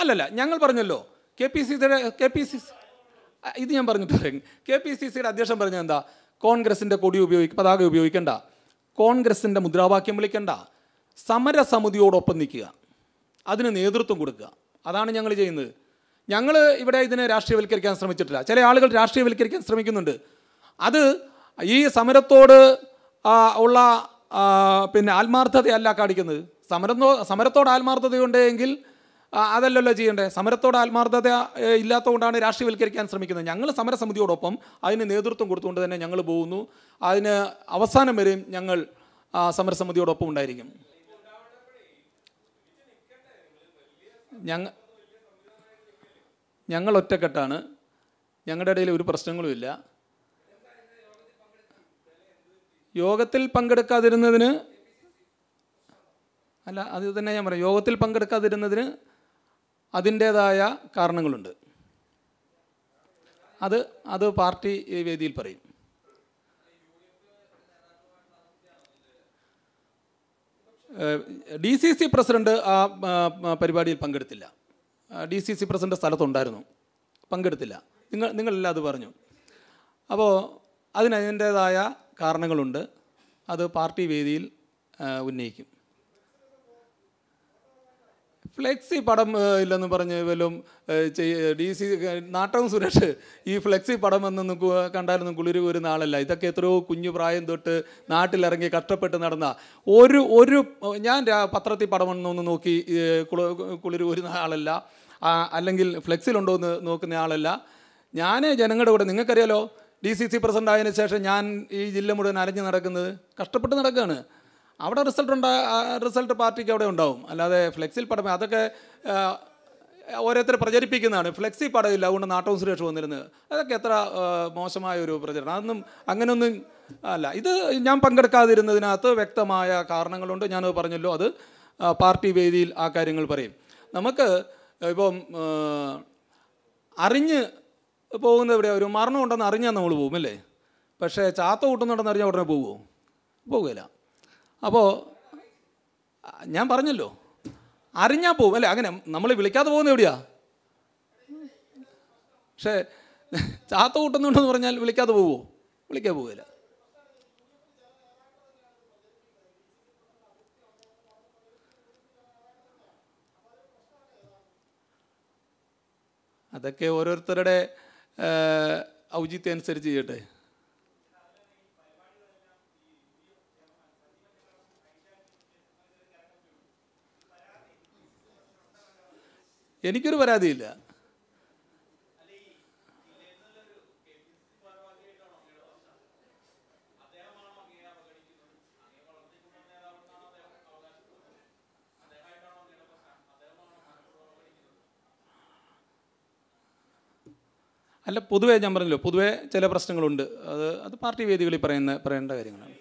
അല്ലല്ല ഞങ്ങൾ പറഞ്ഞല്ലോ കെ പി സി സിയുടെ കെ പി സി ഇത് ഞാൻ പറഞ്ഞു പറയും കെ പി സി സിയുടെ അധ്യക്ഷൻ പറഞ്ഞ എന്താ കോൺഗ്രസിൻ്റെ കൊടി ഉപയോഗിക്കുക പതാക ഉപയോഗിക്കേണ്ട കോൺഗ്രസിൻ്റെ മുദ്രാവാക്യം വിളിക്കേണ്ട സമരസമിതിയോടൊപ്പം നിൽക്കുക അതിന് നേതൃത്വം കൊടുക്കുക അതാണ് ഞങ്ങൾ ചെയ്യുന്നത് ഞങ്ങൾ ഇവിടെ ഇതിനെ രാഷ്ട്രീയവൽക്കരിക്കാൻ ശ്രമിച്ചിട്ടില്ല ചില ആളുകൾ രാഷ്ട്രീയവൽക്കരിക്കാൻ ശ്രമിക്കുന്നുണ്ട് അത് ഈ സമരത്തോട് ഉള്ള പിന്നെ ആത്മാർത്ഥതയല്ല കാണിക്കുന്നത് സമരം സമരത്തോട് ആത്മാർത്ഥതയുണ്ടെങ്കിൽ അതല്ലല്ലോ ചെയ്യേണ്ടത് സമരത്തോട് ആത്മാർത്ഥത ഇല്ലാത്തതുകൊണ്ടാണ് രാഷ്ട്രീയവൽക്കരിക്കാൻ ശ്രമിക്കുന്നത് ഞങ്ങൾ സമരസമിതിയോടൊപ്പം അതിന് നേതൃത്വം കൊടുത്തുകൊണ്ട് തന്നെ ഞങ്ങൾ പോകുന്നു അതിന് അവസാനം വരെയും ഞങ്ങൾ സമരസമിതിയോടൊപ്പം ഉണ്ടായിരിക്കും ഞങ്ങ ഞങ്ങൾ ഒറ്റക്കെട്ടാണ് ഞങ്ങളുടെ ഇടയിൽ ഒരു പ്രശ്നങ്ങളുമില്ല യോഗത്തിൽ പങ്കെടുക്കാതിരുന്നതിന് അല്ല അത് തന്നെ ഞാൻ പറയും യോഗത്തിൽ പങ്കെടുക്കാതിരുന്നതിന് അതിൻ്റേതായ കാരണങ്ങളുണ്ട് അത് അത് പാർട്ടി വേദിയിൽ പറയും ഡി സി സി പ്രസിഡന്റ് ആ പരിപാടിയിൽ പങ്കെടുത്തില്ല ഡി സി സി പ്രസിഡന്റ് സ്ഥലത്തുണ്ടായിരുന്നു പങ്കെടുത്തില്ല നിങ്ങൾ നിങ്ങളെല്ലാം അത് പറഞ്ഞു അപ്പോൾ അതിനതിൻ്റേതായ കാരണങ്ങളുണ്ട് അത് പാർട്ടി വേദിയിൽ ഉന്നയിക്കും ഫ്ലെക്സി പടം ഇല്ലെന്ന് പറഞ്ഞ് വല്ലതും ഡി സി നാട്ടവും സുരേഷ് ഈ ഫ്ലെക്സി പടം എന്ന് കണ്ടാലൊന്നും കുളിര് വരുന്ന ആളല്ല ഇതൊക്കെ എത്രയോ കുഞ്ഞു പ്രായം തൊട്ട് നാട്ടിലിറങ്ങി കഷ്ടപ്പെട്ട് നടന്ന ഒരു ഒരു ഞാൻ പത്രത്തിൽ പടം എന്നൊന്ന് നോക്കി കുളിര് വരുന്ന ആളല്ല അല്ലെങ്കിൽ ഫ്ലെക്സിലുണ്ടോ എന്ന് നോക്കുന്ന ആളല്ല ഞാൻ ജനങ്ങളുടെ കൂടെ നിങ്ങൾക്കറിയാലോ ഡി സി സി പ്രസിഡൻ്റ് ആയതിനു ശേഷം ഞാൻ ഈ ജില്ല മുഴുവൻ അലഞ്ഞു നടക്കുന്നത് കഷ്ടപ്പെട്ട് നടക്കുകയാണ് അവിടെ റിസൾട്ട് ഉണ്ടാ റിസൾട്ട് പാർട്ടിക്ക് അവിടെ ഉണ്ടാവും അല്ലാതെ ഫ്ലെക്സിൽ പടം അതൊക്കെ ഓരോരുത്തർ പ്രചരിപ്പിക്കുന്നതാണ് ഫ്ലെക്സി പടമില്ല അതുകൊണ്ട് നാട്ടവും സുരേഷ് വന്നിരുന്നത് അതൊക്കെ എത്ര മോശമായ ഒരു പ്രചരണം അതൊന്നും അങ്ങനെയൊന്നും അല്ല ഇത് ഞാൻ പങ്കെടുക്കാതിരുന്നതിനകത്ത് വ്യക്തമായ കാരണങ്ങളുണ്ട് ഞാൻ പറഞ്ഞല്ലോ അത് പാർട്ടി വേദിയിൽ ആ കാര്യങ്ങൾ പറയും നമുക്ക് ഇപ്പം അറിഞ്ഞ് പോകുന്നത് ഇവിടെ ഒരു മരണം ഉണ്ടെന്ന് അറിഞ്ഞാൽ നമ്മൾ പോകും അല്ലേ പക്ഷേ ചാത്ത കൂട്ടുന്നുണ്ടെന്ന് അറിഞ്ഞാൽ ഉടനെ പോകുമോ പോകുകയില്ല അപ്പോൾ ഞാൻ പറഞ്ഞല്ലോ അറിഞ്ഞാൽ പോവും അല്ലേ അങ്ങനെ നമ്മൾ വിളിക്കാതെ പോകുന്ന എവിടെയാ പക്ഷേ ചാത്ത കൂട്ടുന്നുണ്ടെന്ന് പറഞ്ഞാൽ വിളിക്കാതെ പോവോ വിളിക്കാൻ പോവില്ല അതൊക്കെ ഓരോരുത്തരുടെ ഔചിത്യം അനുസരിച്ച് ചെയ്യട്ടെ എനിക്കൊരു പരാതിയില്ല അല്ല പൊതുവേ ഞാൻ പറഞ്ഞല്ലോ പൊതുവേ ചില പ്രശ്നങ്ങളുണ്ട് അത് അത് പാർട്ടി വേദികളിൽ പറയുന്ന പറയേണ്ട കാര്യങ്ങളാണ്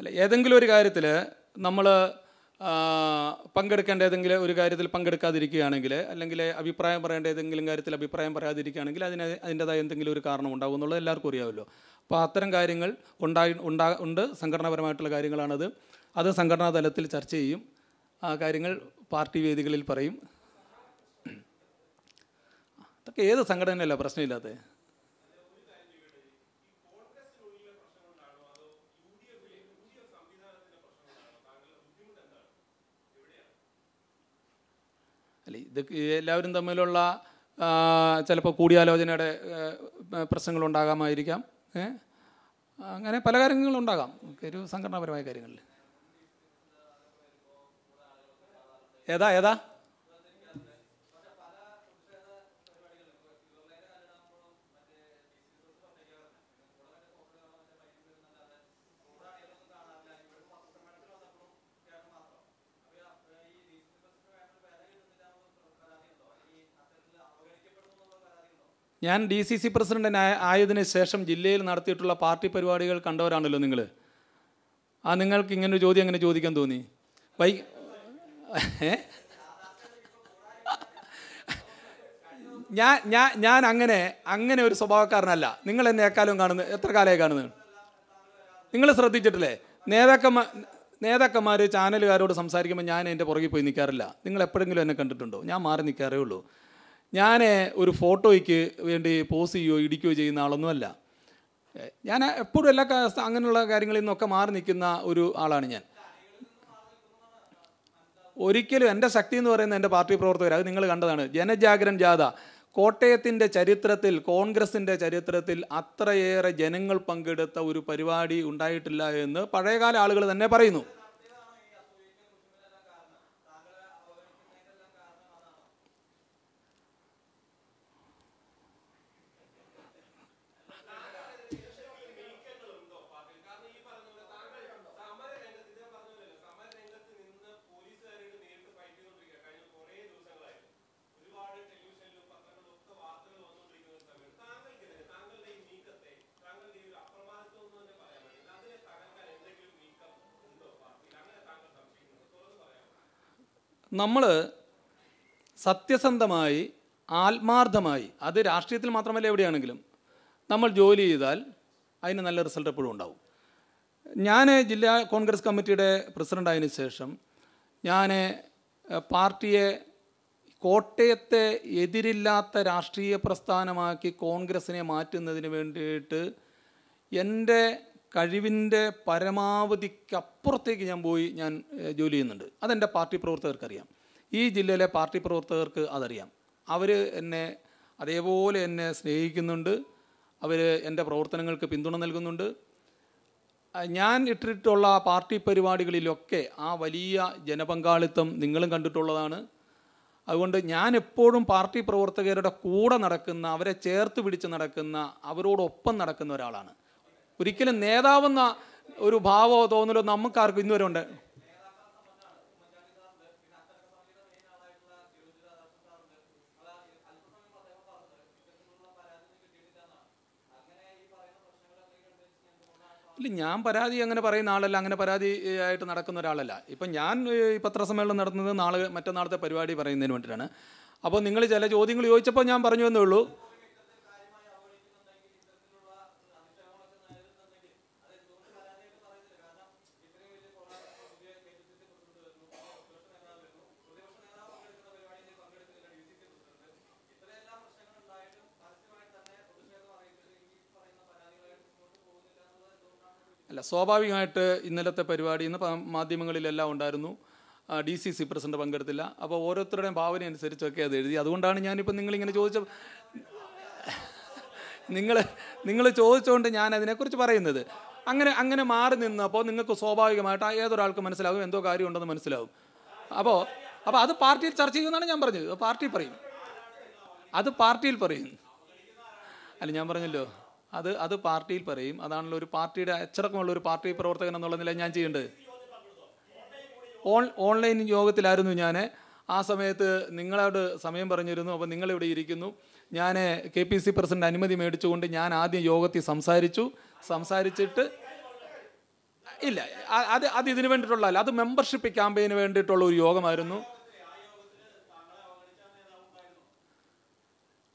അല്ല ഏതെങ്കിലും ഒരു കാര്യത്തിൽ നമ്മൾ പങ്കെടുക്കേണ്ട ഏതെങ്കിലും ഒരു കാര്യത്തിൽ പങ്കെടുക്കാതിരിക്കുകയാണെങ്കിൽ അല്ലെങ്കിൽ അഭിപ്രായം പറയേണ്ട ഏതെങ്കിലും കാര്യത്തിൽ അഭിപ്രായം പറയാതിരിക്കുകയാണെങ്കിൽ അതിന് അതിൻ്റെതായ എന്തെങ്കിലും ഒരു കാരണം ഉണ്ടാകും എന്നുള്ളത് എല്ലാവർക്കും അറിയാമല്ലോ അപ്പോൾ അത്തരം കാര്യങ്ങൾ ഉണ്ടായി ഉണ്ടാ ഉണ്ട് സംഘടനാപരമായിട്ടുള്ള കാര്യങ്ങളാണത് അത് സംഘടനാ തലത്തിൽ ചർച്ച ചെയ്യും ആ കാര്യങ്ങൾ പാർട്ടി വേദികളിൽ പറയും അതൊക്കെ ഏത് സംഘടനയല്ല പ്രശ്നമില്ലാത്തത് അല്ലെ ഇത് എല്ലാവരും തമ്മിലുള്ള ചിലപ്പോൾ കൂടിയാലോചനയുടെ പ്രശ്നങ്ങളുണ്ടാകാമായിരിക്കാം അങ്ങനെ പല കാര്യങ്ങളുണ്ടാകാം ഒരു സംഘടനാപരമായ കാര്യങ്ങളിൽ ഏതാ ഏതാ ഞാൻ ഡി സി സി പ്രസിഡൻ്റ് ആയതിന് ശേഷം ജില്ലയിൽ നടത്തിയിട്ടുള്ള പാർട്ടി പരിപാടികൾ കണ്ടവരാണല്ലോ നിങ്ങൾ ആ നിങ്ങൾക്ക് ഇങ്ങനെ ഒരു ചോദ്യം അങ്ങനെ ചോദിക്കാൻ തോന്നി വൈ ഞാൻ ഞാൻ ഞാൻ അങ്ങനെ അങ്ങനെ ഒരു സ്വഭാവക്കാരനല്ല നിങ്ങൾ എന്നെ എക്കാലം കാണുന്നു എത്ര കാലമായി കാണുന്നത് നിങ്ങൾ ശ്രദ്ധിച്ചിട്ടില്ലേ നേതാക്കന്മാർ നേതാക്കന്മാർ ചാനലുകാരോട് സംസാരിക്കുമ്പോൾ ഞാൻ എൻ്റെ പുറകിൽ പോയി നിൽക്കാറില്ല നിങ്ങൾ എപ്പോഴെങ്കിലും എന്നെ കണ്ടിട്ടുണ്ടോ ഞാൻ മാറി നിൽക്കാറേ ഉള്ളൂ ഞാൻ ഒരു ഫോട്ടോയ്ക്ക് വേണ്ടി പോസ് ചെയ്യുകയോ ഇടിക്കുകയോ ചെയ്യുന്ന ആളൊന്നുമല്ല ഞാൻ എപ്പോഴും എല്ലാ അങ്ങനെയുള്ള കാര്യങ്ങളിൽ നിന്നൊക്കെ മാറി നിൽക്കുന്ന ഒരു ആളാണ് ഞാൻ ഒരിക്കലും എൻ്റെ ശക്തി എന്ന് പറയുന്ന എൻ്റെ പാർട്ടി പ്രവർത്തകർ അത് നിങ്ങൾ കണ്ടതാണ് ജനജാഗരൻ ജാഥ കോട്ടയത്തിൻ്റെ ചരിത്രത്തിൽ കോൺഗ്രസിൻ്റെ ചരിത്രത്തിൽ അത്രയേറെ ജനങ്ങൾ പങ്കെടുത്ത ഒരു പരിപാടി ഉണ്ടായിട്ടില്ല എന്ന് പഴയകാല ആളുകൾ തന്നെ പറയുന്നു നമ്മൾ സത്യസന്ധമായി ആത്മാർത്ഥമായി അത് രാഷ്ട്രീയത്തിൽ മാത്രമല്ല എവിടെയാണെങ്കിലും നമ്മൾ ജോലി ചെയ്താൽ അതിന് നല്ല റിസൾട്ട് എപ്പോഴും ഉണ്ടാവും ഞാൻ ജില്ലാ കോൺഗ്രസ് കമ്മിറ്റിയുടെ പ്രസിഡൻ്റ് ആയതിനു ശേഷം ഞാൻ പാർട്ടിയെ കോട്ടയത്തെ എതിരില്ലാത്ത രാഷ്ട്രീയ പ്രസ്ഥാനമാക്കി കോൺഗ്രസിനെ മാറ്റുന്നതിന് വേണ്ടിയിട്ട് എൻ്റെ കഴിവിൻ്റെ പരമാവധിക്കപ്പുറത്തേക്ക് ഞാൻ പോയി ഞാൻ ജോലി ചെയ്യുന്നുണ്ട് അതെൻ്റെ പാർട്ടി പ്രവർത്തകർക്കറിയാം ഈ ജില്ലയിലെ പാർട്ടി പ്രവർത്തകർക്ക് അതറിയാം അവർ എന്നെ അതേപോലെ എന്നെ സ്നേഹിക്കുന്നുണ്ട് അവർ എൻ്റെ പ്രവർത്തനങ്ങൾക്ക് പിന്തുണ നൽകുന്നുണ്ട് ഞാൻ ഇട്ടിട്ടുള്ള പാർട്ടി പരിപാടികളിലൊക്കെ ആ വലിയ ജനപങ്കാളിത്തം നിങ്ങളും കണ്ടിട്ടുള്ളതാണ് അതുകൊണ്ട് ഞാൻ എപ്പോഴും പാർട്ടി പ്രവർത്തകരുടെ കൂടെ നടക്കുന്ന അവരെ ചേർത്ത് പിടിച്ച് നടക്കുന്ന അവരോടൊപ്പം നടക്കുന്ന ഒരാളാണ് ഒരിക്കലും നേതാവെന്ന ഒരു ഭാവമോ തോന്നലോ നമുക്കാർക്കും ഇന്നുവരെ ഉണ്ട് ഇല്ല ഞാൻ പരാതി അങ്ങനെ പറയുന്ന ആളല്ല അങ്ങനെ പരാതി ആയിട്ട് നടക്കുന്ന ഒരാളല്ല ഇപ്പം ഞാൻ ഈ പത്രസമ്മേളനം നടത്തുന്നത് നാളെ മറ്റന്നാളത്തെ പരിപാടി പറയുന്നതിന് വേണ്ടിയിട്ടാണ് അപ്പോൾ നിങ്ങൾ ചില ചോദ്യങ്ങൾ ചോദിച്ചപ്പോൾ ഞാൻ പറഞ്ഞു എന്നേ ഉള്ളൂ ഉണ്ടായില്ല സ്വാഭാവികമായിട്ട് ഇന്നലത്തെ പരിപാടി ഇന്ന് മാധ്യമങ്ങളിലെല്ലാം ഉണ്ടായിരുന്നു ഡി സി സി പ്രസിഡന്റ് പങ്കെടുത്തില്ല അപ്പോൾ ഓരോരുത്തരുടെയും ഭാവന അനുസരിച്ചൊക്കെ അത് എഴുതി അതുകൊണ്ടാണ് ഞാനിപ്പോൾ നിങ്ങളിങ്ങനെ ചോദിച്ച നിങ്ങൾ നിങ്ങൾ ചോദിച്ചുകൊണ്ട് ഞാൻ അതിനെക്കുറിച്ച് പറയുന്നത് അങ്ങനെ അങ്ങനെ മാറി നിന്നപ്പോൾ നിങ്ങൾക്ക് സ്വാഭാവികമായിട്ട് ഏതൊരാൾക്ക് മനസ്സിലാകും എന്തോ കാര്യമുണ്ടെന്ന് മനസ്സിലാവും അപ്പോൾ അപ്പോൾ അത് പാർട്ടിയിൽ ചർച്ച ചെയ്യുമെന്നാണ് ഞാൻ പറഞ്ഞത് പാർട്ടി പറയും അത് പാർട്ടിയിൽ പറയും അല്ല ഞാൻ പറഞ്ഞല്ലോ അത് അത് പാർട്ടിയിൽ പറയും അതാണല്ലോ ഒരു പാർട്ടിയുടെ അച്ചടക്കമുള്ള ഒരു പാർട്ടി പ്രവർത്തകൻ എന്നുള്ള നില ഞാൻ ചെയ്യേണ്ടത് ഓൺ ഓൺലൈൻ യോഗത്തിലായിരുന്നു ഞാൻ ആ സമയത്ത് നിങ്ങളോട് സമയം പറഞ്ഞിരുന്നു അപ്പോൾ നിങ്ങളിവിടെ ഇരിക്കുന്നു ഞാൻ കെ പി സി പ്രസിഡന്റ് അനുമതി മേടിച്ചുകൊണ്ട് ഞാൻ ആദ്യം യോഗത്തിൽ സംസാരിച്ചു സംസാരിച്ചിട്ട് ഇല്ല അത് അത് ഇതിനു വേണ്ടിയിട്ടുള്ള അത് മെമ്പർഷിപ്പ് ക്യാമ്പയിന് വേണ്ടിയിട്ടുള്ള ഒരു യോഗമായിരുന്നു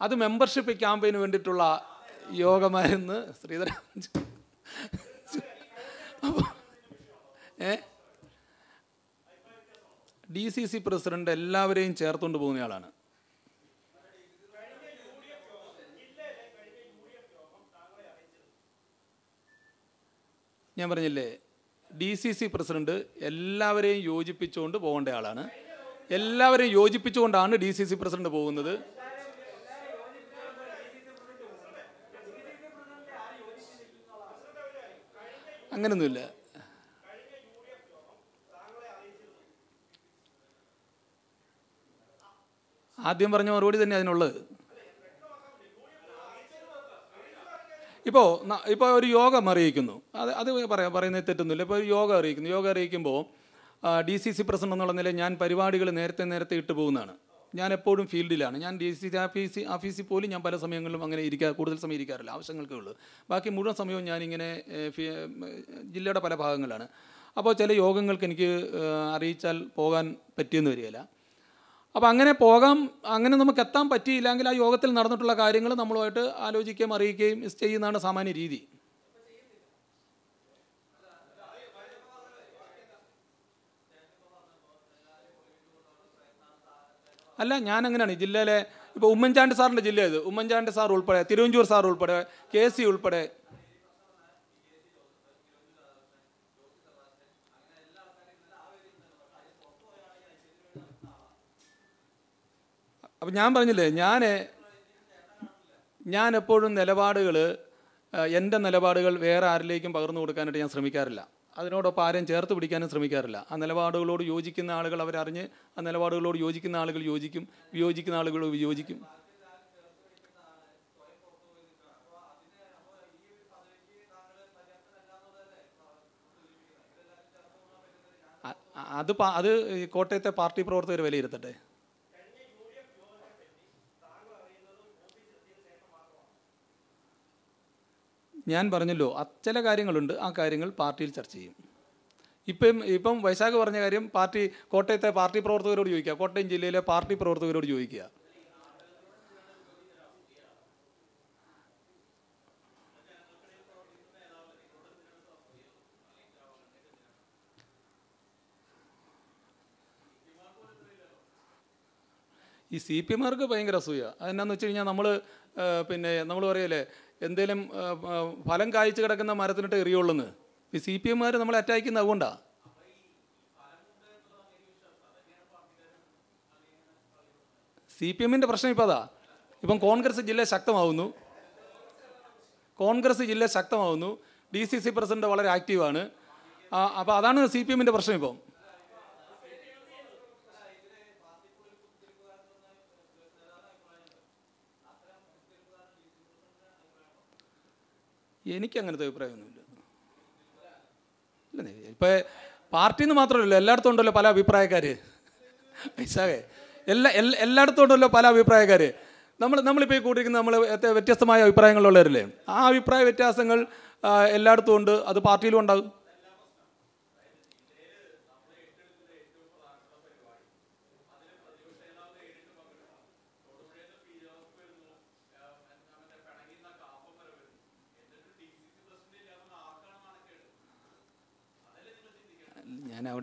അത് മെമ്പർഷിപ്പ് ക്യാമ്പയിന് വേണ്ടിയിട്ടുള്ള യോഗമായിരുന്ന് ശ്രീധര ഏ ഡി സി സി പ്രസിഡന്റ് എല്ലാവരെയും ചേർത്തുകൊണ്ട് പോകുന്നയാളാണ് ഞാൻ പറഞ്ഞില്ലേ ഡി സി സി പ്രസിഡന്റ് എല്ലാവരെയും യോജിപ്പിച്ചുകൊണ്ട് പോകേണ്ട ആളാണ് എല്ലാവരെയും യോജിപ്പിച്ചുകൊണ്ടാണ് ഡി സി സി പ്രസിഡന്റ് പോകുന്നത് അങ്ങനൊന്നുമില്ല ആദ്യം പറഞ്ഞ മറുപടി തന്നെ അതിനുള്ളത് ഇപ്പോൾ ഇപ്പോൾ ഒരു യോഗം അറിയിക്കുന്നു അത് അത് പറയാം പറയുന്നത് തെറ്റൊന്നുമില്ല ഇപ്പോൾ ഒരു യോഗം അറിയിക്കുന്നു യോഗം അറിയിക്കുമ്പോൾ ഡി സി സി പ്രസിഡന്റ് എന്നുള്ള നിലയിൽ ഞാൻ പരിപാടികൾ നേരത്തെ നേരത്തെ ഇട്ടു പോകുന്നതാണ് ഞാൻ എപ്പോഴും ഫീൽഡിലാണ് ഞാൻ ഡി സി ഓഫീസ് ഓഫീസിൽ പോലും ഞാൻ പല സമയങ്ങളിലും അങ്ങനെ ഇരിക്കാ കൂടുതൽ സമയം ഇരിക്കാറില്ല ആവശ്യങ്ങൾക്കേ ഉള്ളൂ ബാക്കി മുഴുവൻ സമയവും ഞാനിങ്ങനെ ജില്ലയുടെ പല ഭാഗങ്ങളിലാണ് അപ്പോൾ ചില യോഗങ്ങൾക്ക് എനിക്ക് അറിയിച്ചാൽ പോകാൻ പറ്റിയെന്ന് വരികയില്ല അപ്പോൾ അങ്ങനെ പോകാം അങ്ങനെ നമുക്ക് എത്താൻ പറ്റിയില്ലെങ്കിൽ ആ യോഗത്തിൽ നടന്നിട്ടുള്ള കാര്യങ്ങൾ നമ്മളുമായിട്ട് ആലോചിക്കുകയും അറിയിക്കുകയും ചെയ്യുന്നതാണ് സാമാന്യ രീതി അല്ല ഞാൻ അങ്ങനെയാണ് ജില്ലയിലെ ഇപ്പോൾ ഉമ്മൻചാണ്ടി സാറിൻ്റെ ജില്ല ഇത് ഉമ്മൻചാണ്ടി സാർ ഉൾപ്പെടെ തിരുവഞ്ചൂർ സാർ ഉൾപ്പെടെ കെ സി ഉൾപ്പെടെ അപ്പം ഞാൻ പറഞ്ഞില്ലേ ഞാൻ ഞാൻ എപ്പോഴും നിലപാടുകൾ എൻ്റെ നിലപാടുകൾ വേറെ ആരിലേക്കും പകർന്നു കൊടുക്കാനായിട്ട് ഞാൻ ശ്രമിക്കാറില്ല അതിനോടൊപ്പം ആരെയും ചേർത്ത് പിടിക്കാനും ശ്രമിക്കാറില്ല ആ നിലപാടുകളോട് യോജിക്കുന്ന ആളുകൾ അവരറിഞ്ഞ് ആ നിലപാടുകളോട് യോജിക്കുന്ന ആളുകൾ യോജിക്കും വിയോജിക്കുന്ന ആളുകൾ വിയോജിക്കും അത് അത് കോട്ടയത്തെ പാർട്ടി പ്രവർത്തകർ വിലയിരുത്തട്ടെ ഞാൻ പറഞ്ഞല്ലോ ചില കാര്യങ്ങളുണ്ട് ആ കാര്യങ്ങൾ പാർട്ടിയിൽ ചർച്ച ചെയ്യും ഇപ്പം ഇപ്പം വൈശാഖ് പറഞ്ഞ കാര്യം പാർട്ടി കോട്ടയത്തെ പാർട്ടി പ്രവർത്തകരോട് ചോദിക്കുക കോട്ടയം ജില്ലയിലെ പാർട്ടി പ്രവർത്തകരോട് ചോദിക്കുക ഈ സി പി എമാർക്ക് ഭയങ്കര അസൂയ അതെന്നാന്ന് വെച്ച് കഴിഞ്ഞാൽ നമ്മൾ പിന്നെ നമ്മൾ പറയല്ലേ എന്തെങ്കിലും ഫലം കായ്ച്ചു കിടക്കുന്ന മരത്തിനിട്ട് എറിയുള്ളെന്ന് ഈ സി പി എമ്മുകാർ നമ്മളെ അറ്റാക്ക് ചെയ്യുന്നത് അതുകൊണ്ടാണ് സി പി എമ്മിൻ്റെ പ്രശ്നം ഇപ്പോൾ അതാ ഇപ്പം കോൺഗ്രസ് ജില്ല ശക്തമാവുന്നു കോൺഗ്രസ് ജില്ല ശക്തമാവുന്നു ഡി സി സി പ്രസിഡന്റ് വളരെ ആക്റ്റീവാണ് അപ്പോൾ അതാണ് സി പി എമ്മിൻ്റെ പ്രശ്നം ഇപ്പം എനിക്ക് അങ്ങനത്തെ അഭിപ്രായമൊന്നുമില്ല ഇല്ലെന്നേ ഇപ്പോൾ പാർട്ടിന്ന് നിന്ന് എല്ലായിടത്തും ഉണ്ടല്ലോ പല അഭിപ്രായക്കാർ പൈസാകെ എല്ലാ എല്ലായിടത്തും ഉണ്ടല്ലോ പല അഭിപ്രായക്കാർ നമ്മൾ നമ്മളിപ്പോൾ ഈ കൂട്ടിരിക്കുന്ന നമ്മൾ വ്യത്യസ്തമായ അഭിപ്രായങ്ങളുള്ളവരല്ലേ ആ അഭിപ്രായ വ്യത്യാസങ്ങൾ എല്ലായിടത്തും ഉണ്ട് അത് പാർട്ടിയിലും ഉണ്ടാകും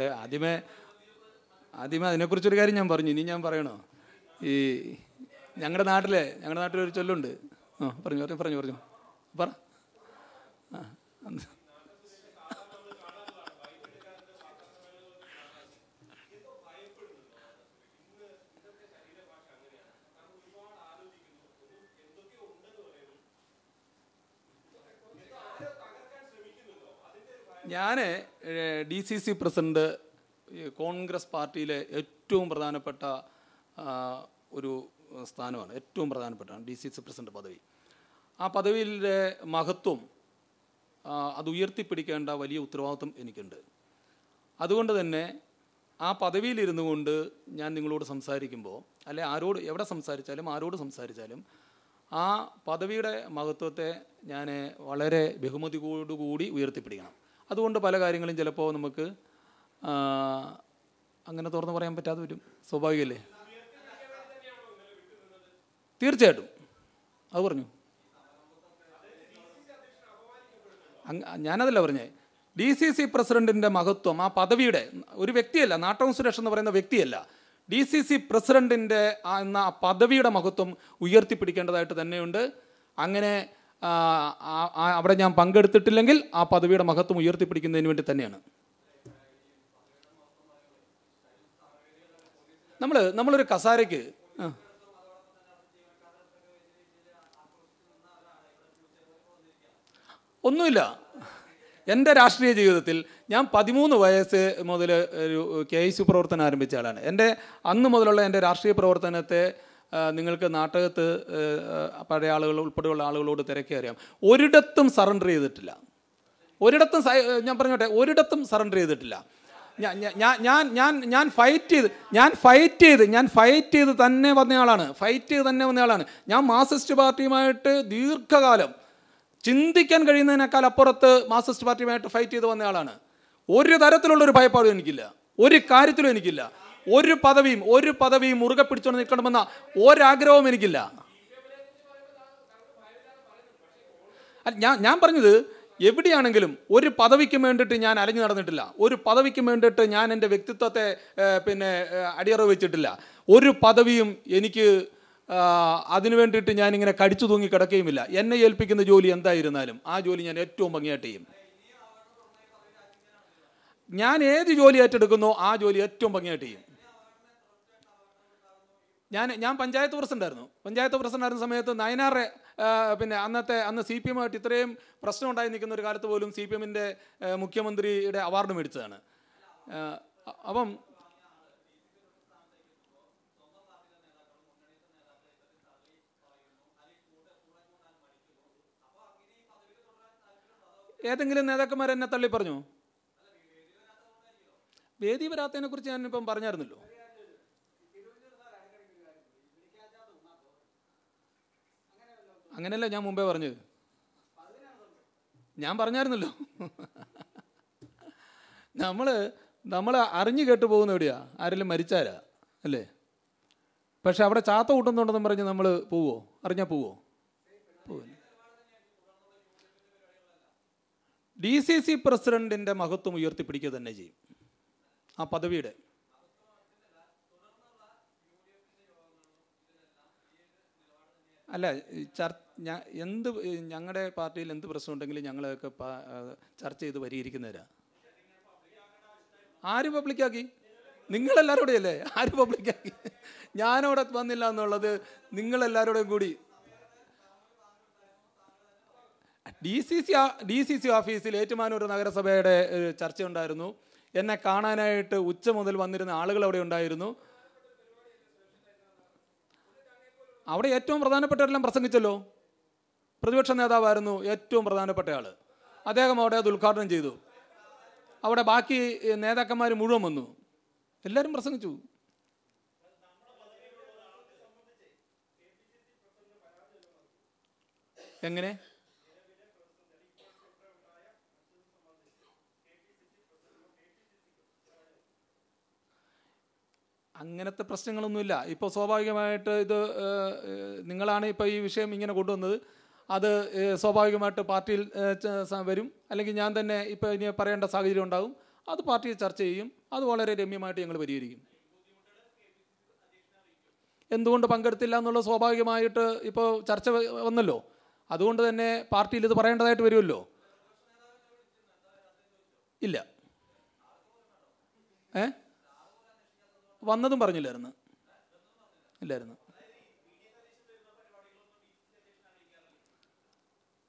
അവിടെ ആദ്യമേ ആദ്യമേ അതിനെക്കുറിച്ചൊരു കാര്യം ഞാൻ പറഞ്ഞു ഇനി ഞാൻ പറയണോ ഈ ഞങ്ങളുടെ നാട്ടിലെ ഞങ്ങളുടെ നാട്ടിലൊരു ചൊല്ലുണ്ട് ആ പറഞ്ഞു പറഞ്ഞു പറഞ്ഞു പറഞ്ഞു പറ ആ ഞാൻ D C C president Congress പാർട്ടിയിലെ ഏറ്റവും പ്രധാനപ്പെട്ട ഒരു സ്ഥാനമാണ് ഏറ്റവും പ്രധാനപ്പെട്ടാണ് ഡി സി സി പ്രസിഡന്റ് പദവി ആ പദവിയിലെ മഹത്വം അത് ഉയർത്തിപ്പിടിക്കേണ്ട വലിയ ഉത്തരവാദിത്വം എനിക്കുണ്ട് അതുകൊണ്ട് തന്നെ ആ പദവിയിലിരുന്നു കൊണ്ട് ഞാൻ നിങ്ങളോട് സംസാരിക്കുമ്പോൾ അല്ലെ ആരോട് എവിടെ സംസാരിച്ചാലും ആരോട് സംസാരിച്ചാലും ആ പദവിയുടെ മഹത്വത്തെ ഞാൻ വളരെ ബഹുമതിയോടുകൂടി ഉയർത്തിപ്പിടിക്കണം അതുകൊണ്ട് പല കാര്യങ്ങളും ചിലപ്പോൾ നമുക്ക് അങ്ങനെ തുറന്നു പറയാൻ പറ്റാതെ വരും സ്വാഭാവികമല്ലേ തീർച്ചയായിട്ടും അത് പറഞ്ഞു ഞാനതല്ല പറഞ്ഞേ ഡി സി സി പ്രസിഡൻറ്റിൻ്റെ മഹത്വം ആ പദവിയുടെ ഒരു വ്യക്തിയല്ല നാട്ടകം സുരേഷ് എന്ന് പറയുന്ന വ്യക്തിയല്ല ഡി സി സി പ്രസിഡൻറ്റിൻ്റെ എന്ന പദവിയുടെ മഹത്വം ഉയർത്തിപ്പിടിക്കേണ്ടതായിട്ട് തന്നെയുണ്ട് അങ്ങനെ അവിടെ ഞാൻ പങ്കെടുത്തിട്ടില്ലെങ്കിൽ ആ പദവിയുടെ മഹത്വം ഉയർത്തിപ്പിടിക്കുന്നതിന് വേണ്ടി തന്നെയാണ് നമ്മൾ നമ്മളൊരു കസാരയ്ക്ക് ഒന്നുമില്ല എൻ്റെ രാഷ്ട്രീയ ജീവിതത്തിൽ ഞാൻ പതിമൂന്ന് വയസ്സ് മുതൽ ഒരു കെ ഐ സി പ്രവർത്തനം ആരംഭിച്ച ആളാണ് എൻ്റെ അന്ന് മുതലുള്ള എൻ്റെ രാഷ്ട്രീയ പ്രവർത്തനത്തെ നിങ്ങൾക്ക് നാട്ടകത്ത് പഴയ ആളുകൾ ഉൾപ്പെടെയുള്ള ആളുകളോട് തിരക്കി അറിയാം ഒരിടത്തും സറണ്ടർ ചെയ്തിട്ടില്ല ഒരിടത്തും ഞാൻ പറഞ്ഞോട്ടെ ഒരിടത്തും സറണ്ടർ ചെയ്തിട്ടില്ല ഞാൻ ഞാൻ ഞാൻ ഞാൻ ഫൈറ്റ് ചെയ്ത് ഞാൻ ഫൈറ്റ് ചെയ്ത് ഞാൻ ഫൈറ്റ് ചെയ്ത് തന്നെ വന്നയാളാണ് ഫൈറ്റ് ചെയ്ത് തന്നെ വന്നയാളാണ് ഞാൻ മാർസിസ്റ്റ് പാർട്ടിയുമായിട്ട് ദീർഘകാലം ചിന്തിക്കാൻ കഴിയുന്നതിനേക്കാൾ അപ്പുറത്ത് മാർസിസ്റ്റ് പാർട്ടിയുമായിട്ട് ഫൈറ്റ് ചെയ്ത് വന്നയാളാണ് ഒരു തരത്തിലുള്ള ഒരു ഭയപ്പാടും എനിക്കില്ല ഒരു കാര്യത്തിലും എനിക്കില്ല ഒരു പദവിയും ഒരു പദവിയും മുറുകെ പിടിച്ചുകൊണ്ട് നിൽക്കണമെന്ന ഒരാഗ്രഹവും എനിക്കില്ല ഞാൻ ഞാൻ പറഞ്ഞത് എവിടെയാണെങ്കിലും ഒരു പദവിക്കും വേണ്ടിയിട്ട് ഞാൻ അലഞ്ഞു നടന്നിട്ടില്ല ഒരു പദവിക്കും വേണ്ടിയിട്ട് ഞാൻ എൻ്റെ വ്യക്തിത്വത്തെ പിന്നെ അടിയറവ് വെച്ചിട്ടില്ല ഒരു പദവിയും എനിക്ക് അതിനു വേണ്ടിയിട്ട് ഞാനിങ്ങനെ കടിച്ചു തൂങ്ങി കിടക്കുകയുമില്ല എന്നെ ഏൽപ്പിക്കുന്ന ജോലി എന്തായിരുന്നാലും ആ ജോലി ഞാൻ ഏറ്റവും ഭംഗിയായിട്ട് ചെയ്യും ഞാൻ ഏത് ജോലി ഏറ്റെടുക്കുന്നു ആ ജോലി ഏറ്റവും ഭംഗിയായിട്ട് ചെയ്യും ഞാൻ ഞാൻ പഞ്ചായത്ത് ആയിരുന്നു പഞ്ചായത്ത് ആയിരുന്ന സമയത്ത് നയനാറെ പിന്നെ അന്നത്തെ അന്ന് സി പി എമ്മായിട്ട് ഇത്രയും പ്രശ്നം ഉണ്ടായി നിൽക്കുന്ന ഒരു കാലത്ത് പോലും സി പി എമ്മിൻ്റെ മുഖ്യമന്ത്രിയുടെ അവാർഡ് മേടിച്ചതാണ് അപ്പം ഏതെങ്കിലും നേതാക്കന്മാർ എന്നെ തള്ളി പറഞ്ഞു വേദി വരാത്തതിനെ കുറിച്ച് ഞാനിപ്പം പറഞ്ഞായിരുന്നല്ലോ അങ്ങനെയല്ല ഞാൻ മുമ്പേ പറഞ്ഞത് ഞാൻ പറഞ്ഞായിരുന്നല്ലോ നമ്മൾ നമ്മൾ അറിഞ്ഞു കേട്ട് പോകുന്ന എവിടെയാ ആരെങ്കിലും മരിച്ചാരാ അല്ലേ പക്ഷെ അവിടെ ചാത്ത കൂട്ടുന്നുണ്ടെന്ന് പറഞ്ഞ് നമ്മൾ പോവോ അറിഞ്ഞാൽ പോവോ ഡി സി സി പ്രസിഡൻറ്റിൻ്റെ മഹത്വം ഉയർത്തിപ്പിടിക്കുക തന്നെ ചെയ്യും ആ പദവിയുടെ അല്ല ഞാൻ എന്ത് ഞങ്ങളുടെ പാർട്ടിയിൽ എന്ത് പ്രശ്നമുണ്ടെങ്കിലും ഞങ്ങളൊക്കെ ചർച്ച ചെയ്ത് പരിഹരിക്കുന്നവരാ ആര് പബ്ലിക്കാക്കി നിങ്ങളെല്ലാവരും കൂടെ അല്ലേ ആര് പബ്ലിക്കാക്കി ഞാനവിടെ വന്നില്ല എന്നുള്ളത് നിങ്ങളെല്ലാവരോടും കൂടി D C C D C C ഓഫീസിൽ ഏറ്റുമാനൂർ നഗരസഭയുടെ ചർച്ച ഉണ്ടായിരുന്നു എന്നെ കാണാനായിട്ട് ഉച്ച മുതൽ വന്നിരുന്ന ആളുകൾ അവിടെ ഉണ്ടായിരുന്നു അവിടെ ഏറ്റവും പ്രധാനപ്പെട്ടവരെല്ലാം പ്രസംഗിച്ചല്ലോ പ്രതിപക്ഷ നേതാവായിരുന്നു ഏറ്റവും പ്രധാനപ്പെട്ട ആൾ അദ്ദേഹം അവിടെ അത് ഉദ്ഘാടനം ചെയ്തു അവിടെ ബാക്കി നേതാക്കന്മാർ മുഴുവൻ വന്നു എല്ലാവരും പ്രസംഗിച്ചു എങ്ങനെ അങ്ങനത്തെ പ്രശ്നങ്ങളൊന്നുമില്ല ഇപ്പോൾ സ്വാഭാവികമായിട്ട് ഇത് നിങ്ങളാണ് ഇപ്പോൾ ഈ വിഷയം ഇങ്ങനെ കൊണ്ടുവന്നത് അത് സ്വാഭാവികമായിട്ട് പാർട്ടിയിൽ വരും അല്ലെങ്കിൽ ഞാൻ തന്നെ ഇപ്പോൾ ഇനി പറയേണ്ട സാഹചര്യം ഉണ്ടാകും അത് പാർട്ടിയെ ചർച്ച ചെയ്യും അത് വളരെ രമ്യമായിട്ട് ഞങ്ങൾ പരിഹരിക്കും എന്തുകൊണ്ട് പങ്കെടുത്തില്ല എന്നുള്ള സ്വാഭാവികമായിട്ട് ഇപ്പോൾ ചർച്ച വന്നല്ലോ അതുകൊണ്ട് തന്നെ പാർട്ടിയിൽ ഇത് പറയേണ്ടതായിട്ട് വരുമല്ലോ ഇല്ല ഏഹ് വന്നതും പറഞ്ഞില്ലായിരുന്നു ഇല്ലായിരുന്നു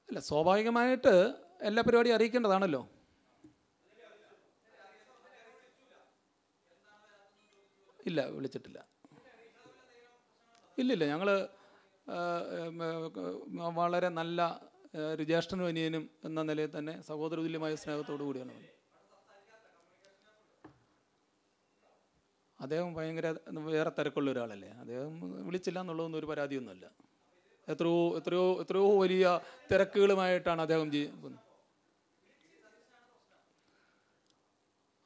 അല്ല സ്വാഭാവികമായിട്ട് എല്ലാ പരിപാടിയും അറിയിക്കേണ്ടതാണല്ലോ ഇല്ല വിളിച്ചിട്ടില്ല ഇല്ലില്ല ഞങ്ങൾ വളരെ നല്ല ഒരു ജ്യേഷ്ഠനും അനിയനും എന്ന നിലയിൽ തന്നെ സഹോദരതുല്യമായ സ്നേഹത്തോടു കൂടിയാണ് അദ്ദേഹം ഭയങ്കര വേറെ തിരക്കുള്ള ഒരാളല്ലേ അദ്ദേഹം വിളിച്ചില്ല എന്നുള്ളതൊന്നും ഒരു പരാതിയൊന്നുമല്ല എത്രയോ എത്രയോ എത്രയോ വലിയ തിരക്കുകളുമായിട്ടാണ് അദ്ദേഹം ജീ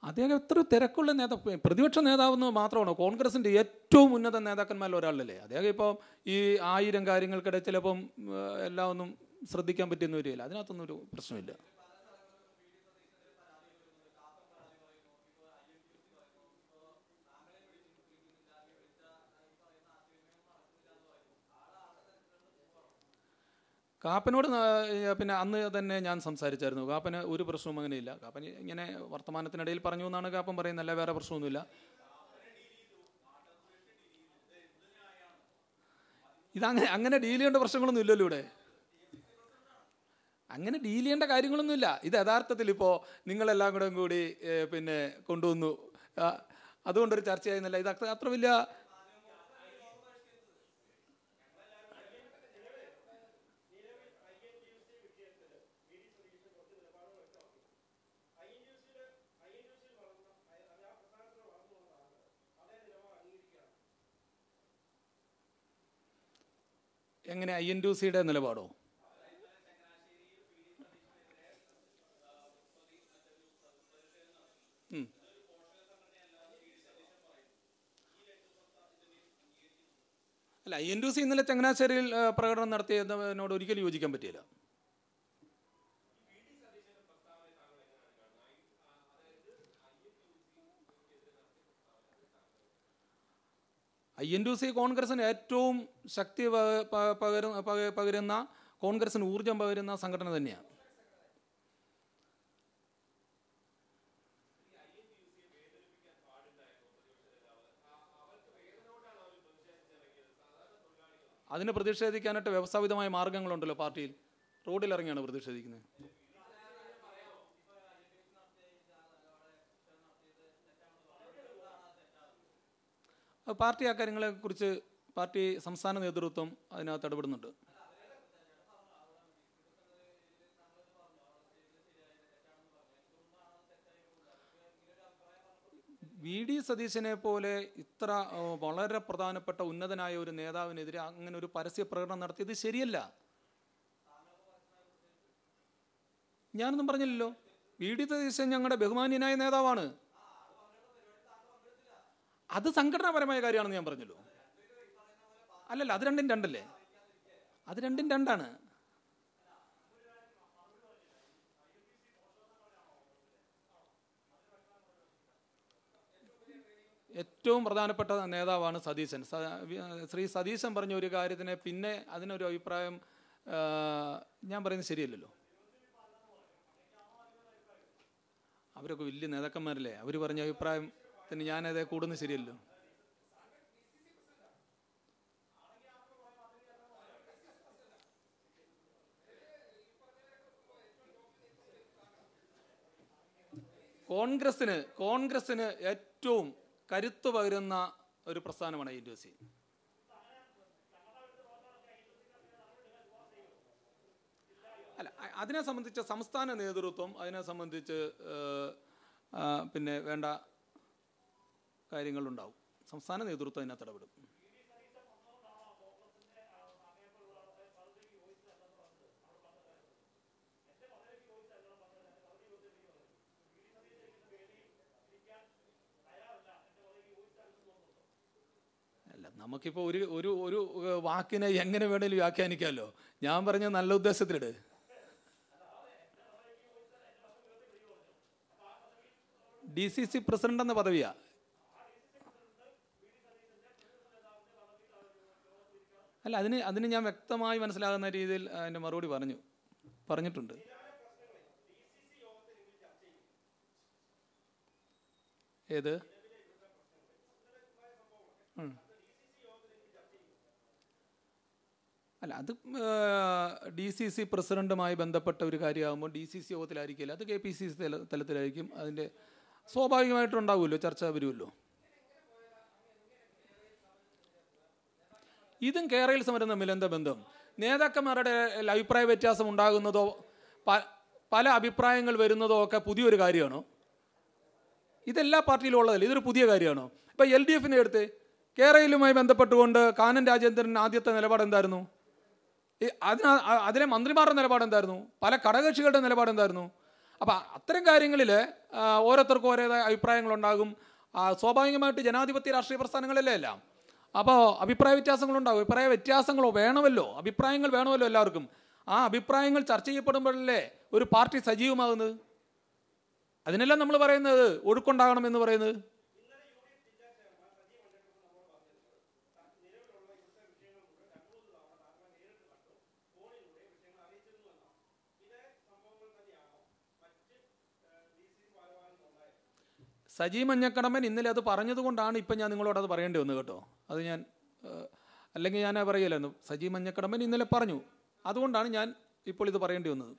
അദ്ദേഹം എത്ര തിരക്കുള്ള നേതാവ് പ്രതിപക്ഷ നേതാവ് എന്ന് മാത്രമാണോ കോൺഗ്രസിൻ്റെ ഏറ്റവും ഉന്നത നേതാക്കന്മാരിൽ ഒരാളല്ലേ അദ്ദേഹം ഇപ്പോൾ ഈ ആയിരം കാര്യങ്ങൾക്കിടെ ചിലപ്പം എല്ലാം ഒന്നും ശ്രദ്ധിക്കാൻ പറ്റിയെന്ന് വരികയില്ല അതിനകത്തൊന്നും ഒരു പ്രശ്നമില്ല കാപ്പനോട് പിന്നെ അന്ന് തന്നെ ഞാൻ സംസാരിച്ചായിരുന്നു കാപ്പന് ഒരു പ്രശ്നവും അങ്ങനെയില്ല കാപ്പന് ഇങ്ങനെ വർത്തമാനത്തിനിടയിൽ പറഞ്ഞു എന്നാണ് കാപ്പൻ പറയുന്നത് അല്ല വേറെ പ്രശ്നമൊന്നുമില്ല ഇതങ്ങനെ അങ്ങനെ ഡീൽ ചെയ്യേണ്ട പ്രശ്നങ്ങളൊന്നും ഇല്ലല്ലോ ഇവിടെ അങ്ങനെ ഡീൽ ചെയ്യേണ്ട കാര്യങ്ങളൊന്നുമില്ല ഇത് യഥാർത്ഥത്തിൽ ഇപ്പോൾ നിങ്ങളെല്ലാം കൂടെ കൂടി പിന്നെ കൊണ്ടുവന്നു അതുകൊണ്ടൊരു ചർച്ചയായിരുന്നില്ല ഇത് അത്ര വലിയ എങ്ങനെ ഐ എൻ ടു സിയുടെ നിലപാടോ അല്ല ഐ എൻ ടു സി ഇന്നലെ ചങ്ങനാശ്ശേരിയിൽ പ്രകടനം നടത്തിയതിനോട് ഒരിക്കലും യോജിക്കാൻ പറ്റിയില്ല ഐ എൻ ഡി സി കോൺഗ്രസിന് ഏറ്റവും ശക്തി പകരു പകരുന്ന കോൺഗ്രസിന് ഊർജം പകരുന്ന സംഘടന തന്നെയാണ് അതിനെ പ്രതിഷേധിക്കാനായിട്ട് വ്യവസ്ഥാപിതമായ മാർഗങ്ങളുണ്ടല്ലോ പാർട്ടിയിൽ റോഡിലിറങ്ങിയാണ് പ്രതിഷേധിക്കുന്നത് പാർട്ടി ആ കുറിച്ച് പാർട്ടി സംസ്ഥാന നേതൃത്വം അതിനകത്ത് ഇടപെടുന്നുണ്ട് വി ഡി സതീശനെ പോലെ ഇത്ര വളരെ പ്രധാനപ്പെട്ട ഉന്നതനായ ഒരു നേതാവിനെതിരെ അങ്ങനെ ഒരു പരസ്യ പ്രകടനം നടത്തിയത് ശരിയല്ല ഞാനൊന്നും പറഞ്ഞില്ലല്ലോ വി ഡി സതീശൻ ഞങ്ങളുടെ ബഹുമാന്യനായ നേതാവാണ് അത് സംഘടനാപരമായ കാര്യമാണെന്ന് ഞാൻ പറഞ്ഞല്ലോ അല്ലല്ല അത് രണ്ടും രണ്ടല്ലേ അത് രണ്ടും രണ്ടാണ് ഏറ്റവും പ്രധാനപ്പെട്ട നേതാവാണ് സതീശൻ ശ്രീ സതീശൻ പറഞ്ഞ ഒരു കാര്യത്തിന് പിന്നെ അതിനൊരു അഭിപ്രായം ഞാൻ പറയുന്നത് ശരിയല്ലല്ലോ അവരൊക്കെ വലിയ നേതാക്കന്മാരല്ലേ അവർ പറഞ്ഞ അഭിപ്രായം പിന്നെ ഞാനത് കൂടുന്ന ശരിയല്ലോ കോൺഗ്രസിന് കോൺഗ്രസിന് ഏറ്റവും കരുത്തു പകരുന്ന ഒരു പ്രസ്ഥാനമാണ് ഐ ഡി സി അല്ല അതിനെ സംബന്ധിച്ച് സംസ്ഥാന നേതൃത്വം അതിനെ സംബന്ധിച്ച് പിന്നെ വേണ്ട കാര്യങ്ങളുണ്ടാവും സംസ്ഥാന നേതൃത്വം അതിനകത്ത് ഇടപെടും നമുക്കിപ്പോൾ ഒരു ഒരു ഒരു വാക്കിനെ എങ്ങനെ വേണമെങ്കിലും വ്യാഖ്യാനിക്കാമല്ലോ ഞാൻ പറഞ്ഞ നല്ല ഉദ്ദേശത്തിലിട് ഡി സി സി പ്രസിഡന്റ് എന്ന പദവിയാണ് അല്ല അതിന് അതിന് ഞാൻ വ്യക്തമായി മനസ്സിലാകുന്ന രീതിയിൽ എൻ്റെ മറുപടി പറഞ്ഞു പറഞ്ഞിട്ടുണ്ട് ഏത് അല്ല അത് ഡി സി സി പ്രസിഡൻറ്റുമായി ബന്ധപ്പെട്ട ഒരു കാര്യമാകുമ്പോൾ ഡി സി സി യോഗത്തിലായിരിക്കില്ല അത് കെ പി സി സി തലത്തിലായിരിക്കും അതിൻ്റെ സ്വാഭാവികമായിട്ടുണ്ടാവുമല്ലോ ചർച്ച വരുമല്ലോ ഇതും കേരള സമരം തമ്മിൽ എന്താ ബന്ധം നേതാക്കന്മാരുടെ അഭിപ്രായ വ്യത്യാസം ഉണ്ടാകുന്നതോ പല അഭിപ്രായങ്ങൾ വരുന്നതോ ഒക്കെ പുതിയൊരു കാര്യമാണോ ഇതെല്ലാ പാർട്ടിയിലും ഉള്ളതല്ല ഇതൊരു പുതിയ കാര്യമാണോ ഇപ്പൊ എൽ ഡി എഫിനെ എടുത്ത് കേരളയിലുമായി ബന്ധപ്പെട്ടുകൊണ്ട് കാനൻ രാജേന്ദ്രൻ ആദ്യത്തെ നിലപാട് എന്തായിരുന്നു അതിന് അതിലെ മന്ത്രിമാരുടെ നിലപാട് എന്തായിരുന്നു പല ഘടകകക്ഷികളുടെ നിലപാട് എന്തായിരുന്നു അപ്പോൾ അത്തരം കാര്യങ്ങളിൽ ഓരോരുത്തർക്കും ഓരോ അഭിപ്രായങ്ങളുണ്ടാകും സ്വാഭാവികമായിട്ട് ജനാധിപത്യ രാഷ്ട്രീയ പ്രസ്ഥാനങ്ങളല്ലേ എല്ലാം അപ്പോൾ അഭിപ്രായ വ്യത്യാസങ്ങളുണ്ടാവും അഭിപ്രായ വ്യത്യാസങ്ങളോ വേണമല്ലോ അഭിപ്രായങ്ങൾ വേണമല്ലോ എല്ലാവർക്കും ആ അഭിപ്രായങ്ങൾ ചർച്ച ചെയ്യപ്പെടുമ്പോഴല്ലേ ഒരു പാർട്ടി സജീവമാകുന്നത് അതിനെല്ലാം നമ്മൾ പറയുന്നത് ഒഴുക്കുണ്ടാകണം എന്ന് പറയുന്നത് സജി മഞ്ഞക്കടമ്പൻ ഇന്നലെ അത് പറഞ്ഞതുകൊണ്ടാണ് ഇപ്പം ഞാൻ നിങ്ങളോട് അത് പറയേണ്ടി വന്നു കേട്ടോ അത് ഞാൻ അല്ലെങ്കിൽ ഞാൻ പറയില്ലായിരുന്നു സജി മഞ്ഞക്കടമ്പൻ ഇന്നലെ പറഞ്ഞു അതുകൊണ്ടാണ് ഞാൻ ഇപ്പോൾ ഇത് പറയേണ്ടി വന്നത്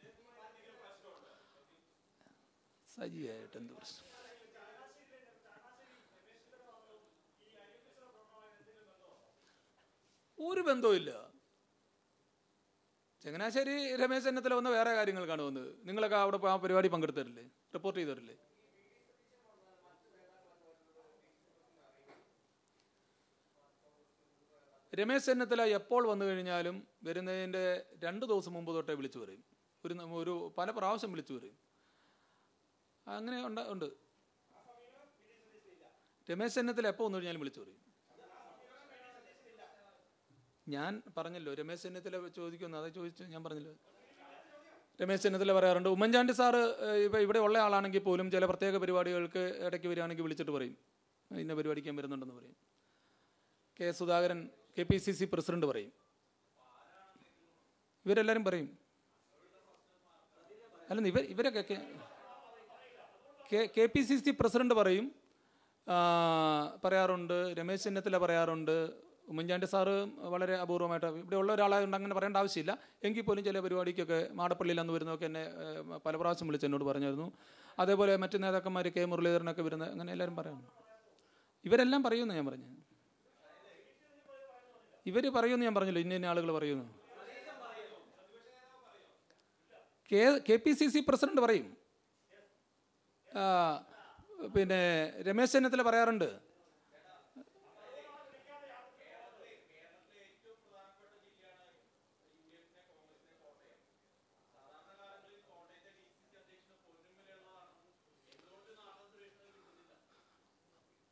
സജിയായിട്ട് എന്ത് പ്രശ്നം ഒരു ബന്ധവുമില്ല ചങ്ങനാശ്ശേരി രമേശ് ചെന്നിത്തല വന്ന വേറെ കാര്യങ്ങൾക്കാണ് വന്നത് നിങ്ങളൊക്കെ അവിടെ ആ പരിപാടി പങ്കെടുത്തിട്ടില്ലേ റിപ്പോർട്ട് ചെയ്തിട്ടില്ലേ രമേശ് ചെന്നിത്തല എപ്പോൾ വന്നു കഴിഞ്ഞാലും വരുന്നതിൻ്റെ രണ്ട് ദിവസം മുമ്പ് തൊട്ടേ വിളിച്ചു പറയും ഒരു ഒരു പല പ്രാവശ്യം വിളിച്ചു പറയും അങ്ങനെ ഉണ്ട് ഉണ്ട് രമേശ് ചെന്നിത്തല എപ്പോൾ വന്നു കഴിഞ്ഞാലും വിളിച്ചു പറയും ഞാൻ പറഞ്ഞല്ലോ രമേശ് ചെന്നിത്തല ചോദിക്കുന്നു അതെ ചോദിച്ചു ഞാൻ പറഞ്ഞല്ലോ രമേശ് ചെന്നിത്തല പറയാറുണ്ട് ഉമ്മൻചാണ്ടി സാറ് ഇപ്പം ഇവിടെ ഉള്ള ആളാണെങ്കിൽ പോലും ചില പ്രത്യേക പരിപാടികൾക്ക് ഇടയ്ക്ക് വരികയാണെങ്കിൽ വിളിച്ചിട്ട് പറയും ഇന്ന പരിപാടിക്ക് ഞാൻ വരുന്നുണ്ടെന്ന് പറയും K Sudhakaran K P C C president പറയും ഇവരെല്ലാവരും പറയും അല്ല ഇവർ ഇവരൊക്കെ K P C C president പറയും പറയാറുണ്ട് രമേശ് ചെന്നിത്തല പറയാറുണ്ട് ഉമ്മൻചാണ്ടി സാറ് വളരെ അപൂർവമായിട്ട് ഇവിടെ ഉള്ള ഒരാളായതുകൊണ്ട് അങ്ങനെ പറയേണ്ട ആവശ്യമില്ല എങ്കിൽ പോലും ചില പരിപാടിക്കൊക്കെ മാടപ്പള്ളിയിൽ അന്ന് വരുന്നതൊക്കെ എന്നെ പല പ്രാവശ്യം വിളിച്ച് എന്നോട് പറഞ്ഞിരുന്നു അതേപോലെ മറ്റു നേതാക്കന്മാർ കെ മുരളീധരനൊക്കെ വരുന്നത് അങ്ങനെ എല്ലാവരും പറയുന്നു ഇവരെല്ലാം പറയുമെന്ന് ഞാൻ പറഞ്ഞു ഇവർ പറയുമെന്ന് ഞാൻ പറഞ്ഞല്ലോ ഇന്ന ഇന്ന ആളുകൾ പറയുന്നു K K P C C president പറയും പിന്നെ രമേശ് ചെന്നിത്തല പറയാറുണ്ട്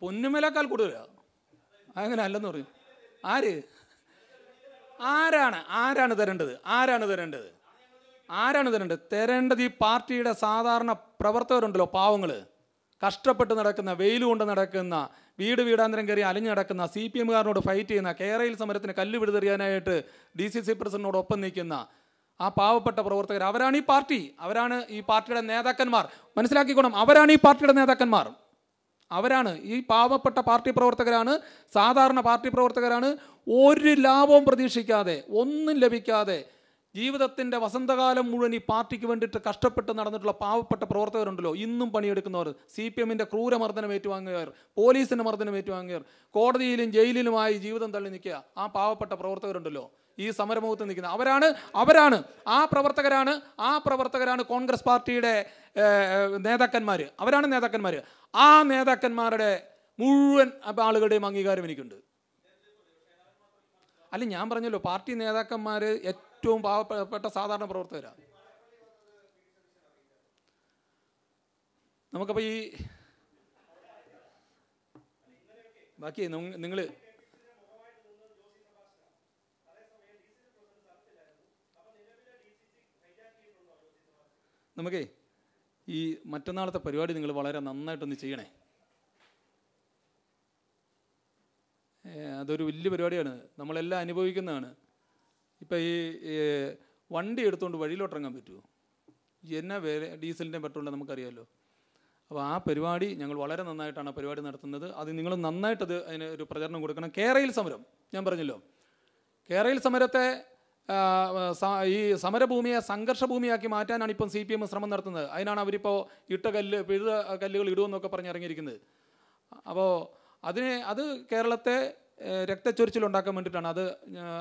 പൊന്നുമലേക്കാൾ കൂടുതലാ അങ്ങനെ അല്ലെന്ന് പറയും ആര് ആരാണ് ആരാണ് തരേണ്ടത് ആരാണ് തരേണ്ടത് ആരാണ് തരേണ്ടത് തരേണ്ടത് ഈ പാർട്ടിയുടെ സാധാരണ പ്രവർത്തകരുണ്ടല്ലോ പാവങ്ങൾ കഷ്ടപ്പെട്ട് നടക്കുന്ന വെയിൽ കൊണ്ട് നടക്കുന്ന വീട് വീടാന്തരം കയറി അലിഞ്ഞു നടക്കുന്ന സി പി എമ്മുകാരനോട് ഫൈറ്റ് ചെയ്യുന്ന കേരയിൽ സമരത്തിന് കല്ല് വിടുതെറിയാനായിട്ട് ഡി സി സി ഒപ്പം നിൽക്കുന്ന ആ പാവപ്പെട്ട പ്രവർത്തകർ അവരാണ് ഈ പാർട്ടി അവരാണ് ഈ പാർട്ടിയുടെ നേതാക്കന്മാർ മനസ്സിലാക്കിക്കോണം അവരാണ് ഈ പാർട്ടിയുടെ നേതാക്കന്മാർ അവരാണ് ഈ പാവപ്പെട്ട പാർട്ടി പ്രവർത്തകരാണ് സാധാരണ പാർട്ടി പ്രവർത്തകരാണ് ഒരു ലാഭവും പ്രതീക്ഷിക്കാതെ ഒന്നും ലഭിക്കാതെ ജീവിതത്തിൻ്റെ വസന്തകാലം മുഴുവൻ ഈ പാർട്ടിക്ക് വേണ്ടിയിട്ട് കഷ്ടപ്പെട്ട് നടന്നിട്ടുള്ള പാവപ്പെട്ട പ്രവർത്തകരുണ്ടല്ലോ ഇന്നും പണിയെടുക്കുന്നവർ സി പി എമ്മിൻ്റെ ക്രൂരമർദ്ദനം ഏറ്റുവാങ്ങിയവർ പോലീസിൻ്റെ മർദ്ദനം ഏറ്റുവാങ്ങിയവർ കോടതിയിലും ജയിലിലുമായി ജീവിതം തള്ളി നിൽക്കുക ആ പാവപ്പെട്ട പ്രവർത്തകരുണ്ടല്ലോ ഈ സമരമുഖത്ത് നിൽക്കുന്നത് അവരാണ് അവരാണ് ആ പ്രവർത്തകരാണ് ആ പ്രവർത്തകരാണ് കോൺഗ്രസ് പാർട്ടിയുടെ നേതാക്കന്മാർ അവരാണ് നേതാക്കന്മാർ ആ നേതാക്കന്മാരുടെ മുഴുവൻ ആളുകളുടെയും അംഗീകാരം എനിക്കുണ്ട് അല്ല ഞാൻ പറഞ്ഞല്ലോ പാർട്ടി നേതാക്കന്മാർ ഏറ്റവും പാവപ്പെട്ട സാധാരണ പ്രവർത്തകരാണ് നമുക്കപ്പോൾ ഈ ബാക്കി നിങ്ങൾ നമുക്കേ ഈ മറ്റന്നാളത്തെ പരിപാടി നിങ്ങൾ വളരെ നന്നായിട്ടൊന്ന് ചെയ്യണേ അതൊരു വലിയ പരിപാടിയാണ് നമ്മളെല്ലാം അനുഭവിക്കുന്നതാണ് ഇപ്പം ഈ വണ്ടി എടുത്തുകൊണ്ട് വഴിയിലോട്ടിറങ്ങാൻ പറ്റുമോ എന്നാ വില ഡീസലിൻ്റെ പെട്രോളിൻ്റെ നമുക്കറിയാമല്ലോ അപ്പോൾ ആ പരിപാടി ഞങ്ങൾ വളരെ നന്നായിട്ടാണ് ആ പരിപാടി നടത്തുന്നത് അത് നിങ്ങൾ നന്നായിട്ടത് അതിന് ഒരു പ്രചരണം കൊടുക്കണം കേരയിൽ സമരം ഞാൻ പറഞ്ഞല്ലോ കേരയിൽ സമരത്തെ ഈ സമരഭൂമിയെ സംഘർഷഭൂമിയാക്കി മാറ്റാനാണ് ഇപ്പം സി പി എം ശ്രമം നടത്തുന്നത് അതിനാണ് അവരിപ്പോൾ ഇട്ട കല്ല് പിഴുത കല്ലുകൾ ഇടുമെന്നൊക്കെ പറഞ്ഞ് ഇറങ്ങിയിരിക്കുന്നത് അപ്പോൾ അതിനെ അത് കേരളത്തെ രക്തച്ചൊരിച്ചിലുണ്ടാക്കാൻ വേണ്ടിയിട്ടാണ് അത്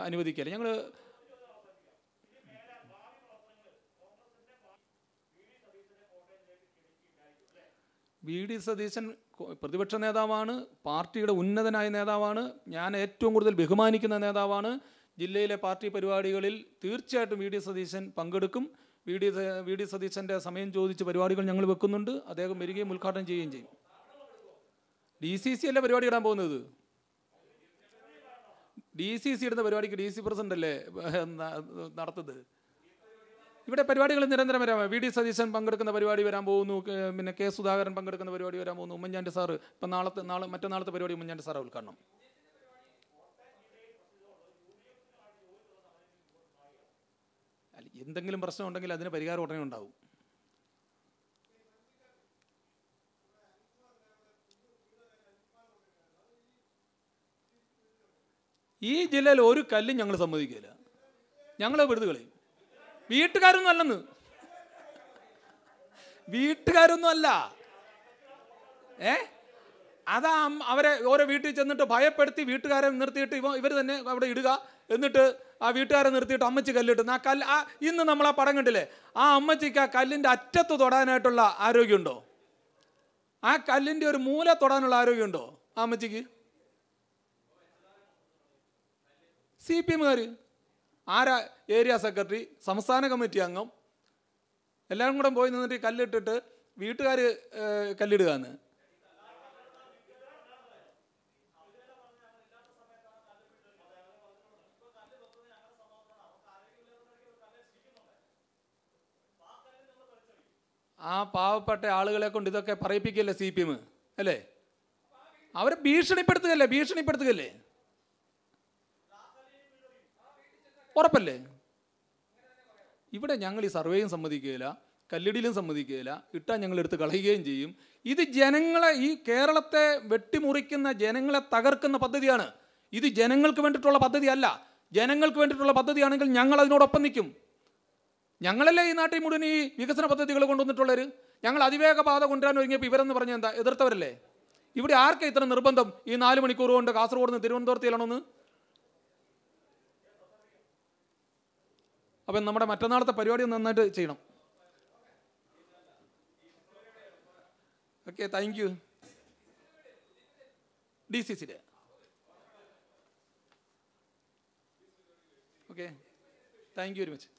അനുവദിക്കല് ഞങ്ങൾ വി ഡി സതീശൻ പ്രതിപക്ഷ നേതാവാണ് പാർട്ടിയുടെ ഉന്നതനായ നേതാവാണ് ഞാൻ ഏറ്റവും കൂടുതൽ ബഹുമാനിക്കുന്ന നേതാവാണ് ജില്ലയിലെ പാർട്ടി പരിപാടികളിൽ തീർച്ചയായിട്ടും വി ഡി സതീശൻ പങ്കെടുക്കും വി ഡി വി ഡി സതീശൻ്റെ സമയം ചോദിച്ച് പരിപാടികൾ ഞങ്ങൾ വെക്കുന്നുണ്ട് അദ്ദേഹം വരികയും ഉദ്ഘാടനം ചെയ്യുകയും ചെയ്യും ഡി സി സി അല്ലേ പരിപാടി ഇടാൻ പോകുന്നത് ഡി സി സി ഇടുന്ന പരിപാടിക്ക് ഡി സി പ്രസിഡന്റ് അല്ലേ നടത്തുന്നത് ഇവിടെ പരിപാടികൾ നിരന്തരം വരാം വി ഡി സതീശൻ പങ്കെടുക്കുന്ന പരിപാടി വരാൻ പോകുന്നു പിന്നെ കെ സുധാകരൻ പങ്കെടുക്കുന്ന പരിപാടി വരാൻ പോകുന്നു ഉമ്മൻചാണ്ടി സാറ് ഇപ്പം നാളത്തെ നാളെ മറ്റന്നാളത്തെ പരിപാടി ഉമ്മൻചാണ്ടി സാറ് ഉദ്ഘാടനം എന്തെങ്കിലും പ്രശ്നം ഉണ്ടെങ്കിൽ അതിന് പരിഹാരം ഉടനെ ഉണ്ടാവും ഈ ജില്ലയിൽ ഒരു കല്ലും ഞങ്ങൾ സമ്മതിക്കില്ല ഞങ്ങൾ പെടുത്തു കളയും വീട്ടുകാരൊന്നും അല്ലെന്ന് വീട്ടുകാരൊന്നും അല്ല ഏ അതാ അവരെ ഓരോ വീട്ടിൽ ചെന്നിട്ട് ഭയപ്പെടുത്തി വീട്ടുകാരെ നിർത്തിയിട്ട് ഇവ ഇവർ തന്നെ അവിടെ ഇടുക എന്നിട്ട് ആ വീട്ടുകാരെ നിർത്തിയിട്ട് അമ്മച്ചി കല്ലിട്ടുന്ന ആ കല്ല് ആ ഇന്ന് നമ്മൾ ആ പടം കണ്ടില്ലേ ആ അമ്മച്ചിക്ക് ആ കല്ലിൻ്റെ അറ്റത്ത് തൊടാനായിട്ടുള്ള ആരോഗ്യമുണ്ടോ ആ കല്ലിൻ്റെ ഒരു മൂല തൊടാനുള്ള ആരോഗ്യമുണ്ടോ ആ അമ്മച്ചിക്ക് സി പി എമ്മുകാർ ആരാ ഏരിയ സെക്രട്ടറി സംസ്ഥാന കമ്മിറ്റി അംഗം എല്ലാവരും കൂടെ പോയി നിന്നിട്ട് കല്ലിട്ടിട്ട് വീട്ടുകാർ കല്ലിടുകയെന്ന് ആ പാവപ്പെട്ട ആളുകളെ കൊണ്ട് ഇതൊക്കെ പറയിപ്പിക്കല്ലേ സി പി എം അല്ലേ അവരെ ഭീഷണിപ്പെടുത്തുകയല്ലേ ഭീഷണിപ്പെടുത്തുകയല്ലേ ഉറപ്പല്ലേ ഇവിടെ ഞങ്ങൾ ഈ സർവേയും സമ്മതിക്കുകയില്ല കല്ലിടിയിലും സമ്മതിക്കുകയില്ല ഇട്ടാൽ ഞങ്ങൾ എടുത്ത് കളയുകയും ചെയ്യും ഇത് ജനങ്ങളെ ഈ കേരളത്തെ വെട്ടിമുറിക്കുന്ന ജനങ്ങളെ തകർക്കുന്ന പദ്ധതിയാണ് ഇത് ജനങ്ങൾക്ക് വേണ്ടിയിട്ടുള്ള പദ്ധതിയല്ല ജനങ്ങൾക്ക് വേണ്ടിയിട്ടുള്ള പദ്ധതിയാണെങ്കിൽ ഞങ്ങൾ അതിനോടൊപ്പം നിൽക്കും ഞങ്ങളല്ലേ ഈ നാട്ടിൽ മുഴുവൻ ഈ വികസന പദ്ധതികൾ കൊണ്ടുവന്നിട്ടുള്ളവർ ഞങ്ങൾ അതിവേഗ പാത കൊണ്ടുവരാൻ ഒരുങ്ങിയപ്പോൾ ഇവരെന്ന് പറഞ്ഞ എന്താ എതിർത്തവരല്ലേ ഇവിടെ ആർക്കാ ഇത്ര നിർബന്ധം ഈ നാല് മണിക്കൂർ കൊണ്ട് കാസർഗോഡ് നിന്ന് തിരുവനന്തപുരത്തിലാണോന്ന് അപ്പം നമ്മുടെ മറ്റന്നാളത്തെ പരിപാടി നന്നായിട്ട് ചെയ്യണം okay thank you D C സിയുടെ okay thank you very much